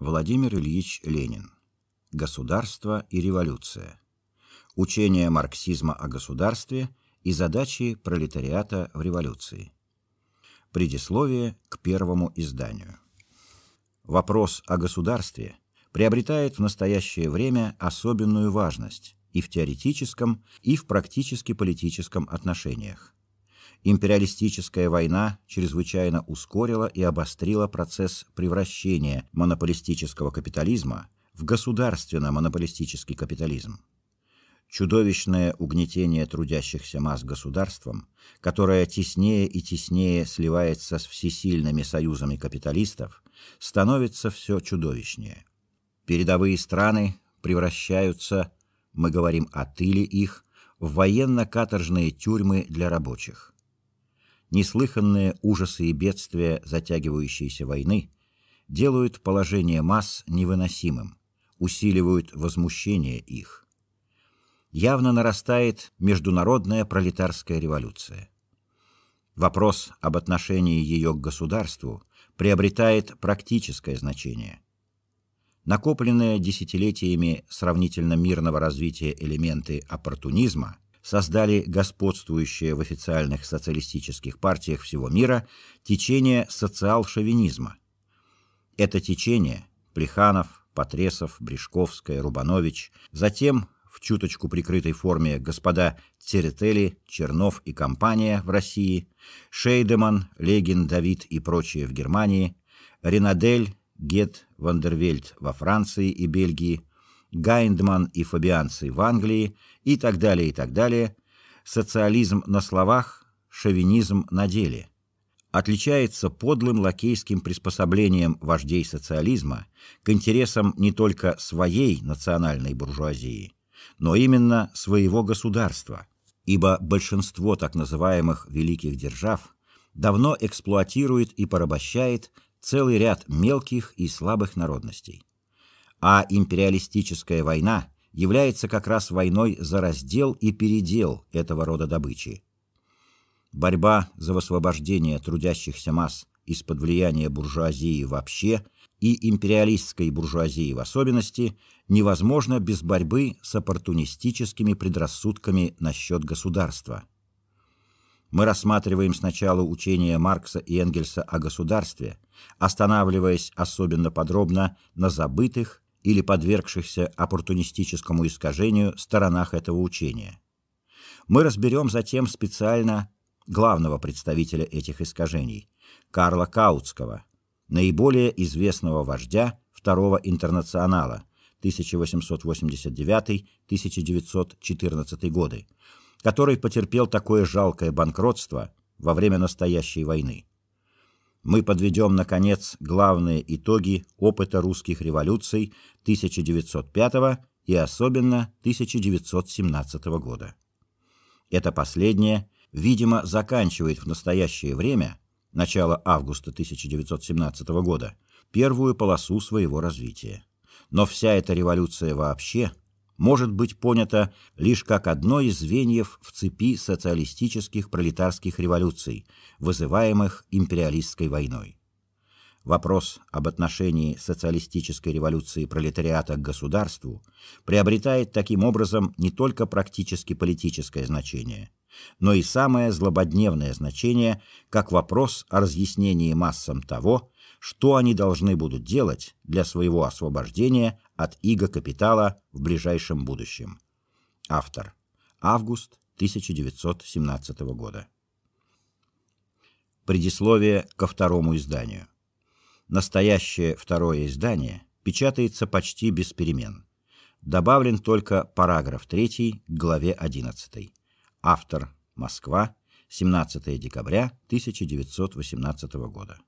Владимир Ильич Ленин. Государство и революция. Учение марксизма о государстве и задачи пролетариата в революции. Предисловие к первому изданию. Вопрос о государстве приобретает в настоящее время особенную важность и в теоретическом, и в практически политическом отношениях. Империалистическая война чрезвычайно ускорила и обострила процесс превращения монополистического капитализма в государственно-монополистический капитализм. Чудовищное угнетение трудящихся масс государством, которое теснее и теснее сливается с всесильными союзами капиталистов, становится все чудовищнее. Передовые страны превращаются, мы говорим о тыле их, в военно-каторжные тюрьмы для рабочих – неслыханные ужасы и бедствия затягивающейся войны делают положение масс невыносимым, усиливают возмущение их. Явно нарастает международная пролетарская революция. Вопрос об отношении ее к государству приобретает практическое значение. Накопленные десятилетиями сравнительно мирного развития элементы оппортунизма – создали господствующее в официальных социалистических партиях всего мира течение социал-шовинизма. Это течение Плеханов, Потресов, Брежковская, Рубанович, затем в чуточку прикрытой форме господа Церетели, Чернов и компания в России, Шейдеман, Легин, Давид и прочие в Германии, Ренадель, Гет, Вандервельд во Франции и Бельгии – Гайндман и фабианцы в Англии и так далее, и так далее, социализм на словах, шовинизм на деле, отличается подлым лакейским приспособлением вождей социализма к интересам не только своей национальной буржуазии, но именно своего государства, ибо большинство так называемых «великих держав» давно эксплуатирует и порабощает целый ряд мелких и слабых народностей. А империалистическая война является как раз войной за раздел и передел этого рода добычи. Борьба за высвобождение трудящихся масс из-под влияния буржуазии вообще и империалистской буржуазии в особенности невозможна без борьбы с оппортунистическими предрассудками насчет государства. Мы рассматриваем сначала учение Маркса и Энгельса о государстве, останавливаясь особенно подробно на забытых или подвергшихся оппортунистическому искажению сторонах этого учения. Мы разберем затем специально главного представителя этих искажений – Карла Каутского, наиболее известного вождя Второго интернационала 1889-1914 годы, который потерпел такое жалкое банкротство во время настоящей войны мы подведем, наконец, главные итоги опыта русских революций 1905 и особенно 1917 года. Это последнее, видимо, заканчивает в настоящее время, начало августа 1917 года, первую полосу своего развития. Но вся эта революция вообще – может быть понято лишь как одно из звеньев в цепи социалистических пролетарских революций, вызываемых империалистской войной. Вопрос об отношении социалистической революции пролетариата к государству приобретает таким образом не только практически политическое значение – но и самое злободневное значение как вопрос о разъяснении массам того, что они должны будут делать для своего освобождения от иго капитала в ближайшем будущем. Автор. Август 1917 года. Предисловие ко второму изданию. Настоящее второе издание печатается почти без перемен. Добавлен только параграф 3 к главе 11. Автор Москва, 17 декабря 1918 года.